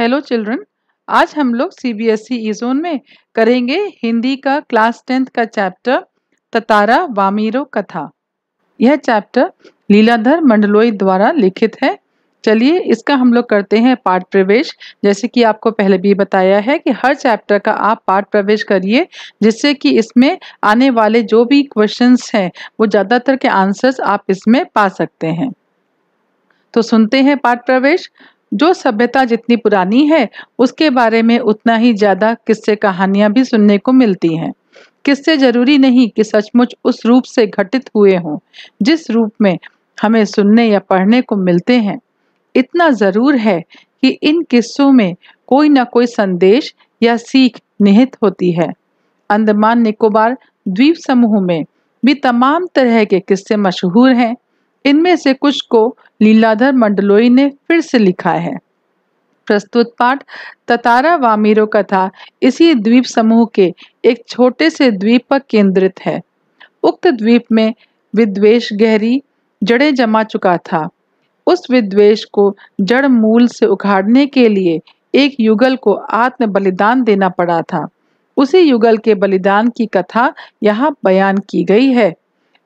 Hello children आज हम लोग C B S E zone में करेंगे हिंदी का क्लास टेंथ का चैप्टर ततारा वामीरो कथा यह चैप्टर लीलाधर मंडलोई द्वारा लिखित है चलिए इसका हम लोग करते हैं पाठ प्रवेश जैसे कि आपको पहले भी बताया है कि हर चैप्टर का आप पाठ प्रवेश करिए जिससे कि इसमें आने वाले जो भी क्वेश्चंस हैं वो ज़्यादातर के आंसर्स आप इसमें पा सकते हैं तो सुनते हैं पाठ प्रवेश जो सभ्यता जितनी पुरानी है उसके बारे में उतना ही ज़्यादा किस्से कहानियाँ भी सुनने को मिलती हैं किससे जरूरी नहीं कि सचमुच उस रूप से घटित हुए हों जिस रूप में हमें सुनने या पढ़ने को मिलते हैं इतना ज़रूर है कि इन किस्सों में कोई ना कोई संदेश या सीख निहित होती है अंडमान निकोबार द्वीप समूह में भी तमाम तरह के किस्से मशहूर हैं इनमें से कुछ को लीलाधर मंडलोई ने फिर से लिखा है प्रस्तुत पाठ ततारा वामीरो कथा इसी द्वीप समूह के एक छोटे से द्वीप पर केंद्रित है उक्त द्वीप में विद्वेश गहरी जड़े जमा चुका था उस विद्वेश को जड़ मूल से उखाड़ने के लिए एक युगल को आत्म बलिदान देना पड़ा था उसी युगल के बलिदान की कथा यहाँ बयान की गई है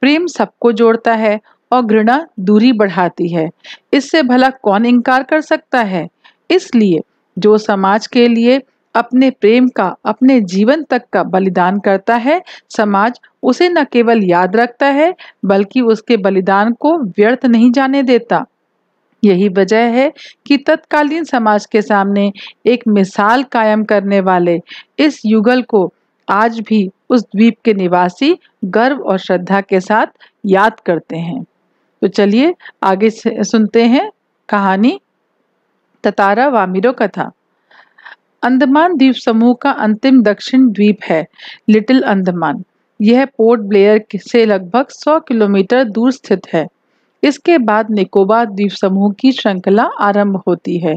प्रेम सबको जोड़ता है और घृणा दूरी बढ़ाती है इससे भला कौन इनकार कर सकता है इसलिए जो समाज के लिए अपने प्रेम का अपने जीवन तक का बलिदान करता है समाज उसे न केवल याद रखता है बल्कि उसके बलिदान को व्यर्थ नहीं जाने देता यही वजह है कि तत्कालीन समाज के सामने एक मिसाल कायम करने वाले इस युगल को आज भी उस द्वीप के निवासी गर्व और श्रद्धा के साथ याद करते हैं तो चलिए आगे सुनते हैं कहानी ततारा वामिरो कथा अंडमान द्वीप समूह का अंतिम दक्षिण द्वीप है लिटिल अंडमान यह पोर्ट ब्लेयर से लगभग 100 किलोमीटर दूर स्थित है इसके बाद निकोबार द्वीप समूह की श्रृंखला आरंभ होती है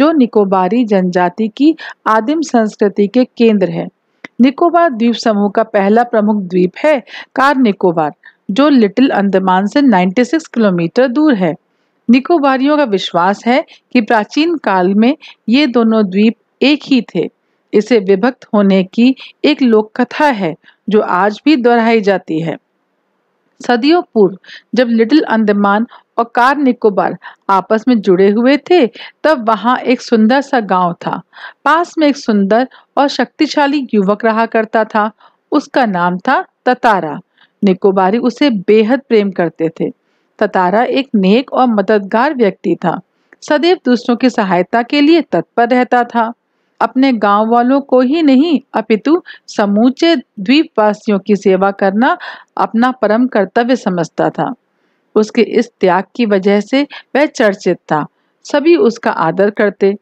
जो निकोबारी जनजाति की आदिम संस्कृति के केंद्र है निकोबार द्वीप समूह का पहला प्रमुख द्वीप है कार निकोबार जो लिटिल अंडमान से 96 किलोमीटर दूर है निकोबारियों का विश्वास है कि प्राचीन काल में ये दोनों द्वीप एक ही थे इसे विभक्त होने की एक लोक कथा है जो आज भी दोहराई जाती है सदियों पूर्व जब लिटिल अंदमान और कार निकोबार आपस में जुड़े हुए थे तब वहाँ एक सुंदर सा गांव था पास में एक सुंदर और शक्तिशाली युवक रहा करता था उसका नाम था ततारा निकोबारी उसे बेहद प्रेम करते थे ततारा एक नेक और मददगार व्यक्ति था सदैव दूसरों की सहायता के लिए तत्पर रहता था अपने गांव वालों को ही नहीं अपितु समूचे द्वीपवासियों की सेवा करना अपना परम कर्तव्य समझता था उसके इस त्याग की वजह से वह चर्चित था सभी उसका आदर करते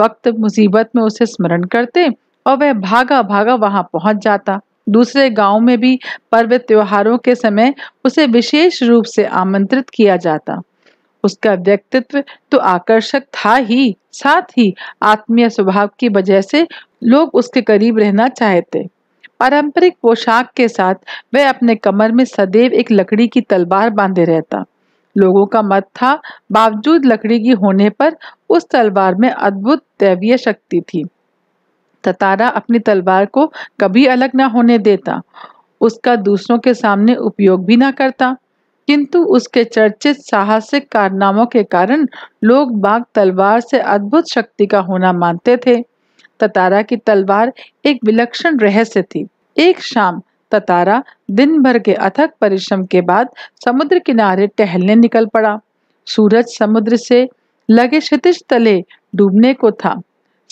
वक्त मुसीबत में उसे स्मरण करते और वह भागा भागा वहां पहुंच जाता दूसरे गांव में भी पर्व त्योहारों के समय उसे विशेष रूप से आमंत्रित किया जाता उसका व्यक्तित्व तो आकर्षक था ही साथ ही आत्मीय स्वभाव की वजह से लोग उसके करीब रहना चाहते पारंपरिक पोशाक के साथ वह अपने कमर में सदैव एक लकड़ी की तलवार बांधे रहता लोगों का मत था बावजूद लकड़ी की होने पर उस तलवार में अद्भुत दैवीय शक्ति थी ततारा अपनी तलवार को कभी अलग ना होने देता उसका दूसरों के सामने उपयोग भी ना करता किंतु उसके चर्चित साहसिक कारनामों के कारण लोग बाग तलवार से अद्भुत शक्ति का होना मानते थे ततारा की तलवार एक विलक्षण रहस्य थी एक शाम ततारा दिन भर के अथक परिश्रम के बाद समुद्र किनारे टहलने निकल पड़ा सूरज समुद्र से लगे क्षितिज तले डूबने को था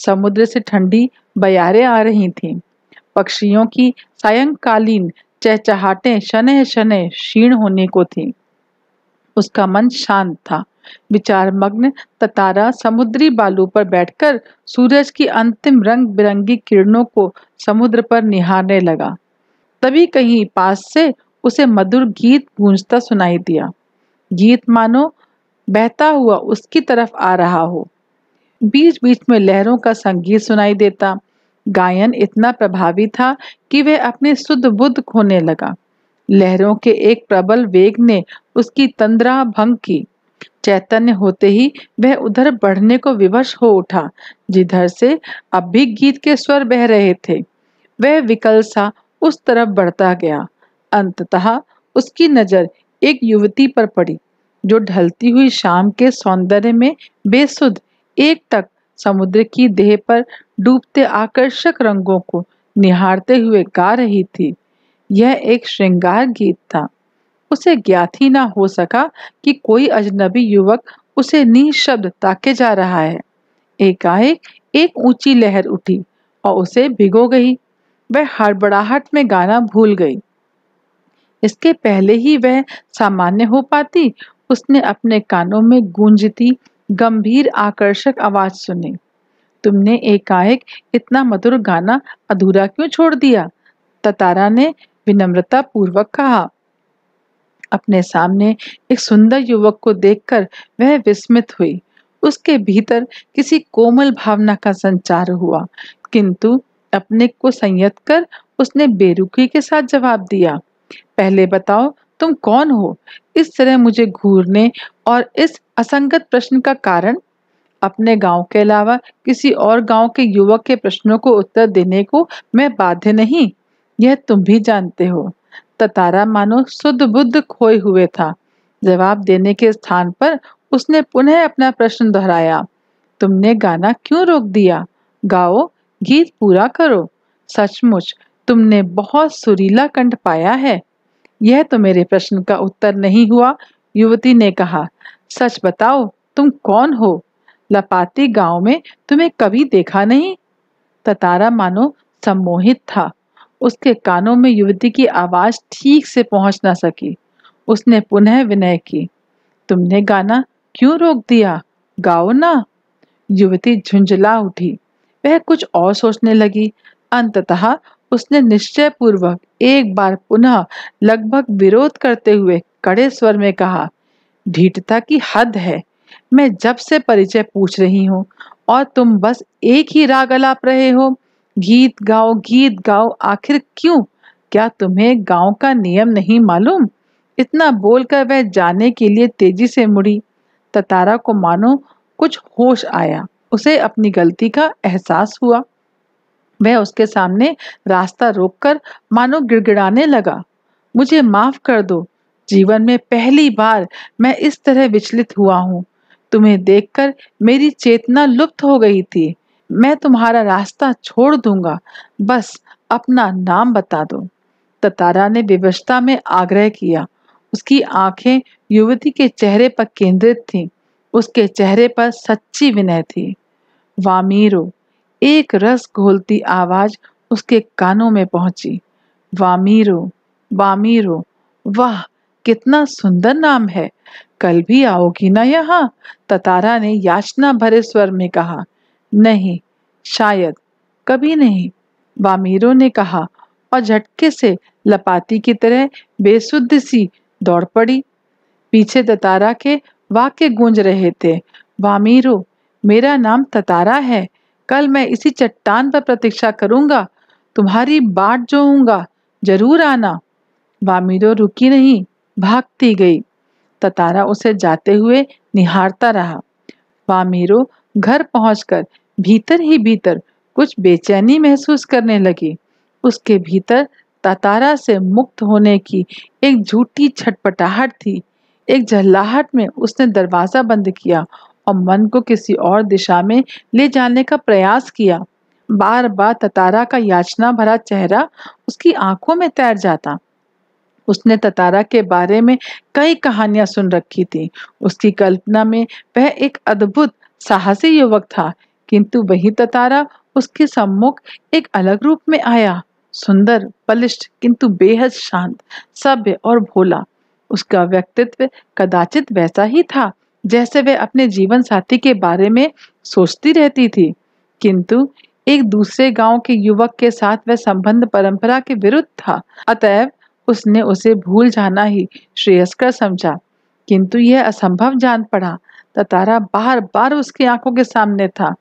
समुद्र से ठंडी बयारे आ रही थीं। पक्षियों की सायंकालीन चहचहाटें शने शने क्षीण होने को थी उसका मन शांत था विचार मग्न ततारा समुद्री बालू पर बैठकर सूरज की अंतिम रंग बिरंगी किरणों को समुद्र पर निहारने लगा तभी कहीं पास से उसे मधुर गीत गूंजता सुनाई दिया गीत मानो बहता हुआ उसकी तरफ आ रहा हो बीच बीच में लहरों का संगीत सुनाई देता गायन इतना प्रभावी था कि वह अपने शुद्ध बुद्ध खोने लगा लहरों के एक प्रबल वेग ने उसकी तंद्रा भंग की चैतन्य होते ही वह उधर बढ़ने को विवश हो उठा जिधर से अब भी गीत के स्वर बह रहे थे वह विकल सा उस तरफ बढ़ता गया अंततः उसकी नजर एक युवती पर पड़ी जो ढलती हुई शाम के सौंदर्य में बेसुध एक तक समुद्र की देह पर डूबते आकर्षक रंगों को निहारते हुए गा रही थी यह एक श्रृंगार गीत था उसे ज्ञात ही ना हो सका कि कोई अजनबी युवक उसे निःशब्द ताके जा रहा है एकाएक एक ऊंची लहर उठी और उसे भिगो गई वह हड़बड़ाहट में गाना भूल गई इसके पहले ही वह सामान्य हो पाती उसने अपने कानों में गूंजती गंभीर आकर्षक आवाज सुनी तुमने एकाएक इतना मधुर गाना अधूरा क्यों छोड़ दिया ततारा ने विनम्रता पूर्वक कहा अपने सामने एक सुंदर युवक को देखकर वह विस्मित हुई उसके भीतर किसी कोमल भावना का संचार हुआ किंतु अपने को संयत कर उसने बेरुखी के साथ जवाब दिया पहले बताओ तुम कौन हो इस तरह मुझे घूरने और इस असंगत प्रश्न का कारण अपने गांव के अलावा किसी और गांव के युवक के प्रश्नों को उत्तर देने को मैं बाध्य नहीं यह तुम भी जानते हो ततारा मानो शुद्ध बुद्ध खोए हुए था जवाब देने के स्थान पर उसने पुनः अपना प्रश्न दोहराया तुमने गाना क्यों रोक दिया गाओ गीत पूरा करो सचमुच तुमने बहुत सुरीला कंठ पाया है यह तो मेरे प्रश्न का उत्तर नहीं हुआ युवती ने कहा सच बताओ तुम कौन हो लपाती गांव में तुम्हें कभी देखा नहीं ततारा मानो सम्मोहित था उसके कानों में युवती की आवाज ठीक से पहुंच ना सकी उसने पुनः विनय की तुमने गाना क्यों रोक दिया गाओ ना युवती झुंझला उठी वह कुछ और सोचने लगी अंततः उसने निश्चय पूर्वक एक बार पुनः लगभग विरोध करते हुए कड़े स्वर में कहा ढीठता की हद है मैं जब से परिचय पूछ रही हूँ और तुम बस एक ही राग अलाप रहे हो गीत गाओ गीत गाओ आखिर क्यों क्या तुम्हें गांव का नियम नहीं मालूम इतना बोलकर वह जाने के लिए तेजी से मुड़ी ततारा को मानो कुछ होश आया उसे अपनी गलती का एहसास हुआ वह उसके सामने रास्ता रोककर मानो गिड़गिड़ाने लगा मुझे माफ कर दो जीवन में पहली बार मैं इस तरह विचलित हुआ हूँ तुम्हें देखकर मेरी चेतना लुप्त हो गई थी मैं तुम्हारा रास्ता छोड़ दूंगा बस अपना नाम बता दो ततारा ने विवशता में आग्रह किया उसकी आंखें युवती के चेहरे पर केंद्रित थीं। उसके चेहरे पर सच्ची विनय थी वामीरो एक रस घोलती आवाज उसके कानों में पहुंची वामीरो वामीरो वाह कितना सुंदर नाम है कल भी आओगी ना यहाँ ततारा ने याचना भरे स्वर में कहा नहीं शायद कभी नहीं वामीरों ने कहा और झटके से लपाती की तरह बेसुद्ध सी दौड़ पड़ी पीछे ततारा के वाक्य गूंज रहे थे वामीरो मेरा नाम ततारा है कल मैं इसी चट्टान पर प्रतीक्षा करूंगा तुम्हारी बाट जोऊंगा जरूर आना वामीरो रुकी नहीं भागती गई ततारा उसे जाते हुए निहारता रहा वामीरो घर पहुंचकर भीतर ही भीतर कुछ बेचैनी महसूस करने लगी उसके भीतर ततारा से मुक्त होने की एक झूठी छटपटाहट थी एक झल्लाहट में उसने दरवाज़ा बंद किया और मन को किसी और दिशा में ले जाने का प्रयास किया बार बार ततारा का याचना भरा चेहरा उसकी आंखों में तैर जाता उसने ततारा के बारे में कई कहानियां सुन रखी थी उसकी कल्पना में वह एक अद्भुत साहसी युवक था किंतु वही ततारा उसके सम्मुख एक अलग रूप में आया सुंदर बलिष्ठ किंतु बेहद शांत सभ्य और भोला उसका व्यक्तित्व कदाचित वैसा ही था जैसे वह अपने जीवन साथी के बारे में सोचती रहती थी किंतु एक दूसरे गांव के युवक के साथ वह संबंध परंपरा के विरुद्ध था अतएव उसने उसे भूल जाना ही श्रेयस्कर समझा किंतु यह असंभव जान पड़ा ततारा बार बार उसकी आंखों के सामने था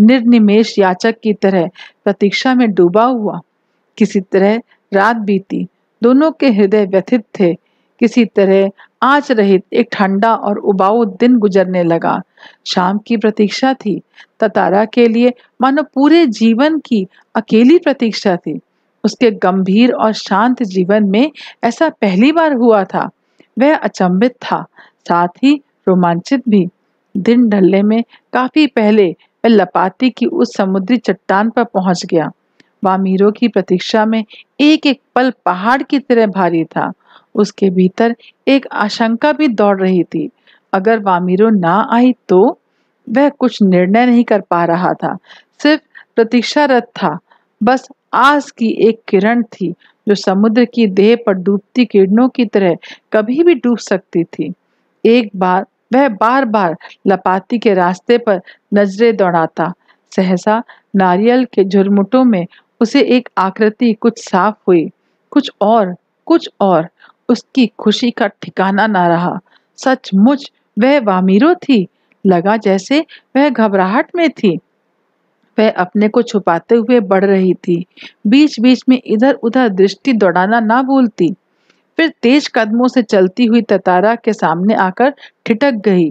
निर्निमेश याचक की तरह प्रतीक्षा में डूबा हुआ किसी तरह रात बीती दोनों के हृदय व्यथित थे किसी तरह आंच रहित एक ठंडा और उबाऊ दिन गुजरने लगा शाम की प्रतीक्षा थी ततारा के लिए मानो पूरे जीवन की अकेली प्रतीक्षा थी उसके गंभीर और शांत जीवन में ऐसा पहली बार हुआ था वह अचंभित था साथ ही रोमांचित भी दिन ढलने में काफी पहले वह लपाती की उस समुद्री चट्टान पर पहुंच गया वामीरो की प्रतीक्षा में एक एक पल पहाड़ की तरह भारी था उसके भीतर एक आशंका भी दौड़ रही थी अगर वामीरो ना आई तो वह कुछ निर्णय नहीं कर पा रहा था सिर्फ प्रतीक्षारत था बस आस की एक किरण थी जो समुद्र की देह पर डूबती किरणों की तरह कभी भी डूब सकती थी एक बार वह बार बार लपाती के रास्ते पर नजरें दौड़ाता सहसा नारियल के झुरमुटों में उसे एक आकृति कुछ साफ हुई कुछ और कुछ और उसकी खुशी का ठिकाना ना रहा सचमुच वह वामीरो थी लगा जैसे वह घबराहट में थी वह अपने को छुपाते हुए बढ़ रही थी बीच बीच में इधर उधर दृष्टि दौड़ाना ना भूलती फिर तेज कदमों से चलती हुई ततारा के सामने आकर ठिटक गई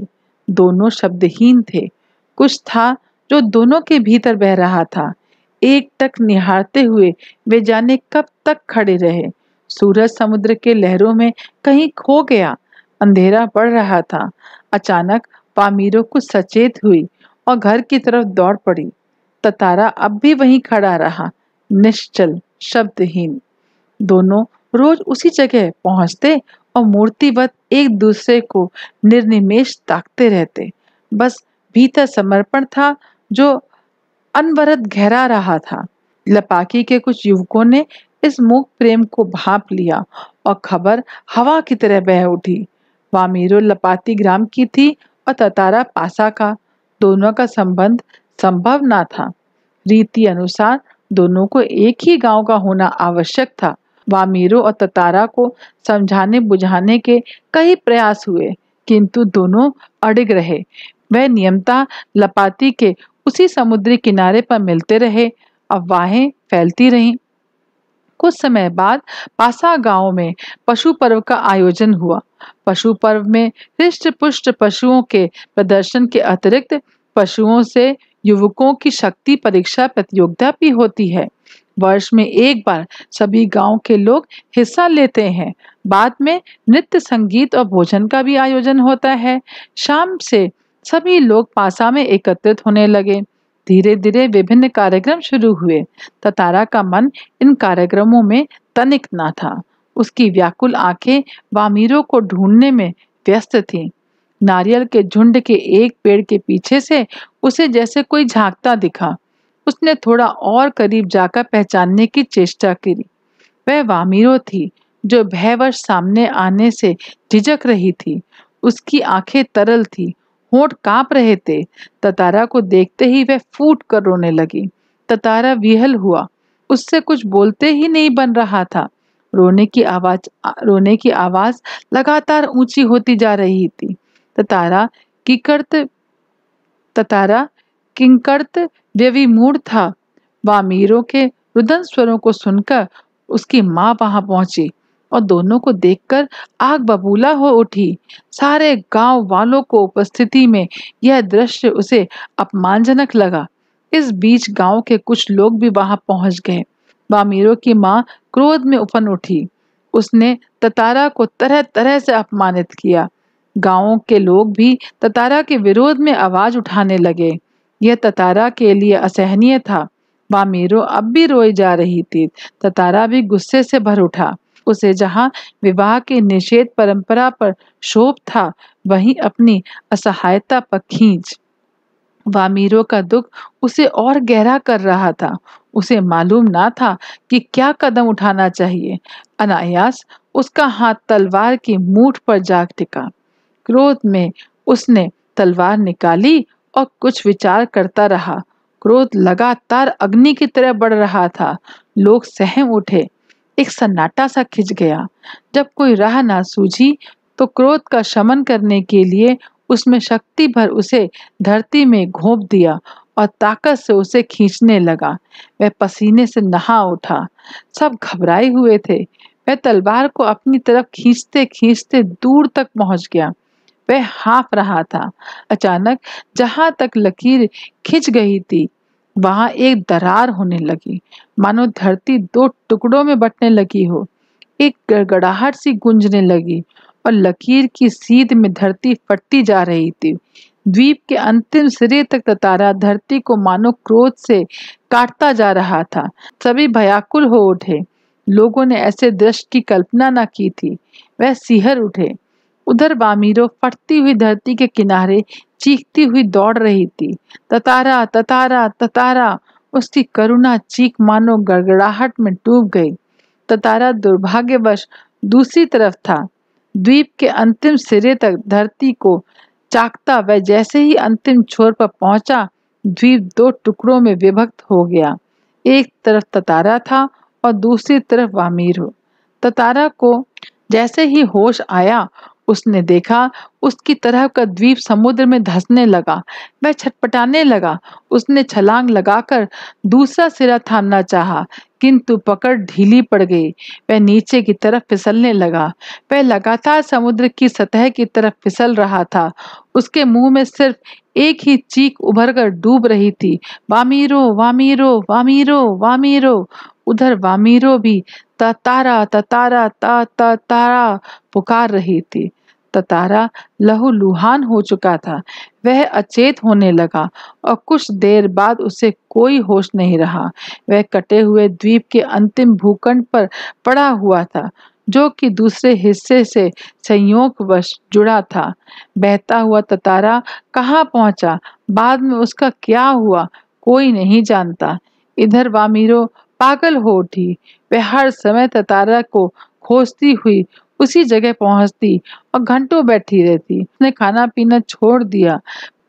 दोनों शब्दहीन थे कुछ था जो दोनों के भीतर बह रहा था एक तक निहारते हुए वे जाने कब तक खड़े रहे सूरज समुद्र के लहरों में कहीं खो गया अंधेरा पड़ रहा था अचानक पामीरों को सचेत हुई और घर की तरफ दौड़ पड़ी ततारा अब भी वहीं खड़ा रहा निश्चल शब्दहीन दोनों रोज उसी जगह पहुंचते और मूर्तिवत एक दूसरे को निर्निमेश ताकते रहते बस भीतर समर्पण था जो अनवरत गहरा रहा था लपाकी के कुछ युवकों ने इस मूक प्रेम को भाप लिया और खबर हवा की तरह बह उठी वामीरो लपाती ग्राम की थी और ततारा पासा का दोनों का संबंध संभव ना था रीति अनुसार दोनों को एक ही गांव का होना आवश्यक था वामीरो और ततारा को समझाने बुझाने के कई प्रयास हुए किंतु दोनों अड़िग रहे वह नियमता लपाती के उसी समुद्री किनारे पर मिलते रहे अफवाहें फैलती रहीं कुछ समय बाद पासा गांव में पशु पर्व का आयोजन हुआ पशु पर्व में हृष्ट पुष्ट पशुओं के प्रदर्शन के अतिरिक्त पशुओं से युवकों की शक्ति परीक्षा प्रतियोगिता भी होती है वर्ष में एक बार सभी गांव के लोग हिस्सा लेते हैं बाद में नृत्य संगीत और भोजन का भी आयोजन होता है शाम से सभी लोग पासा में एकत्रित होने लगे धीरे धीरे विभिन्न कार्यक्रम शुरू हुए ततारा का मन इन कार्यक्रमों में तनिक ना था उसकी व्याकुल आंखें वामीरों को ढूंढने में व्यस्त थीं नारियल के झुंड के एक पेड़ के पीछे से उसे जैसे कोई झांकता दिखा उसने थोड़ा और करीब जाकर पहचानने की चेष्टा की वह वामिरो थी जो भयवश सामने आने से झिझक रही थी उसकी आंखें तरल थी होंठ कांप रहे थे ततारा को देखते ही वह फूट कर रोने लगी ततारा विहल हुआ उससे कुछ बोलते ही नहीं बन रहा था रोने की आवाज रोने की आवाज लगातार ऊंची होती जा रही थी ततारा किकर्त ततारा किंकर्त व्यविमूढ़ था वामीरों के रुदन स्वरों को सुनकर उसकी माँ वहां पहुंची और दोनों को देखकर आग बबूला हो उठी सारे गांव वालों को उपस्थिति में यह दृश्य उसे अपमानजनक लगा इस बीच गांव के कुछ लोग भी वहां पहुंच गए वामीरों की माँ क्रोध में उफन उठी उसने ततारा को तरह तरह से अपमानित किया गांवों के लोग भी ततारा के विरोध में आवाज उठाने लगे यह ततारा के लिए असहनीय था वामीरो अब भी रोई जा रही थी ततारा भी गुस्से से भर उठा उसे जहां विवाह के निषेध परंपरा पर शोभ था वहीं अपनी असहायता पर खींच वामीरो का दुख उसे और गहरा कर रहा था उसे मालूम ना था कि क्या कदम उठाना चाहिए अनायास उसका हाथ तलवार की मूठ पर जाग टिका क्रोध में उसने तलवार निकाली और कुछ विचार करता रहा क्रोध लगातार अग्नि की तरह बढ़ रहा था लोग सहम उठे एक सन्नाटा सा खिंच गया जब कोई राह ना सूझी तो क्रोध का शमन करने के लिए उसमें शक्ति भर उसे धरती में घोंप दिया और ताकत से उसे खींचने लगा वह पसीने से नहा उठा सब घबराए हुए थे वह तलवार को अपनी तरफ खींचते खींचते दूर तक पहुंच गया वह हाफ रहा था अचानक जहां तक लकीर खिंच गई थी वहां एक दरार होने लगी मानो धरती दो टुकड़ों में बटने लगी हो एक गड़गड़ाहट सी गूंजने लगी और लकीर की सीध में धरती फटती जा रही थी द्वीप के अंतिम सिरे तक ततारा धरती को मानो क्रोध से काटता जा रहा था सभी भयाकुल हो उठे लोगों ने ऐसे दृश्य की कल्पना ना की थी वह सिहर उठे उधर बामीरो फटती हुई धरती के किनारे चीखती हुई दौड़ रही थी ततारा ततारा ततारा उसकी करुणा चीख मानो गड़गड़ाहट में डूब गई ततारा दुर्भाग्यवश दूसरी तरफ था द्वीप के अंतिम सिरे तक धरती को चाकता वह जैसे ही अंतिम छोर पर पहुंचा द्वीप दो टुकड़ों में विभक्त हो गया एक तरफ ततारा था और दूसरी तरफ वामीर ततारा को जैसे ही होश आया उसने देखा उसकी तरह का द्वीप समुद्र में धंसने लगा वह छटपटाने लगा उसने छलांग लगाकर दूसरा सिरा थामना चाहा किंतु पकड़ ढीली पड़ गई वह नीचे की तरफ फिसलने लगा वह लगातार समुद्र की सतह की तरफ फिसल रहा था उसके मुंह में सिर्फ एक ही चीख उभर कर डूब रही थी वामीरो वामीरो वामीरो वामीरो उधर वामीरो भी ततारा ततारा ता ता तारा पुकार रही थी ततारा लहूलुहान हो चुका था वह अचेत होने लगा और कुछ देर बाद उसे कोई होश नहीं रहा वह कटे हुए द्वीप के अंतिम भूखंड पर पड़ा हुआ था जो कि दूसरे हिस्से से संयोग वश जुड़ा था बहता हुआ ततारा कहाँ पहुंचा बाद में उसका क्या हुआ कोई नहीं जानता इधर वामीरो पागल हो उठी वह हर समय ततारा को खोजती हुई उसी जगह पहुंचती और घंटों बैठी रहती उसने खाना पीना छोड़ दिया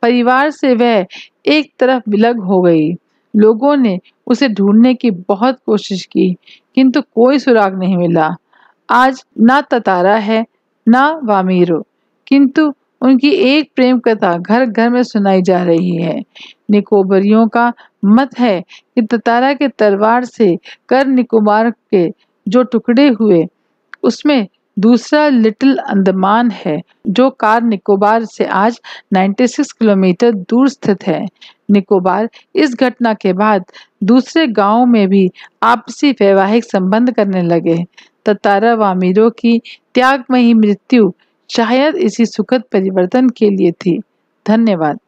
परिवार से वह एक तरफ विलग हो गई लोगों ने उसे ढूंढने की बहुत कोशिश की किंतु कोई सुराग नहीं मिला आज ना ततारा है ना वामीरो किंतु उनकी एक प्रेम कथा घर घर में सुनाई जा रही है निकोबरियों का मत है कि ततारा के तलवार से कर निकोबार के जो टुकड़े हुए उसमें दूसरा लिटिल अंदमान है जो कार निकोबार से आज 96 किलोमीटर दूर स्थित है निकोबार इस घटना के बाद दूसरे गांवों में भी आपसी वैवाहिक संबंध करने लगे ततारा वामिरो की त्यागमयी मृत्यु शायद इसी सुखद परिवर्तन के लिए थी धन्यवाद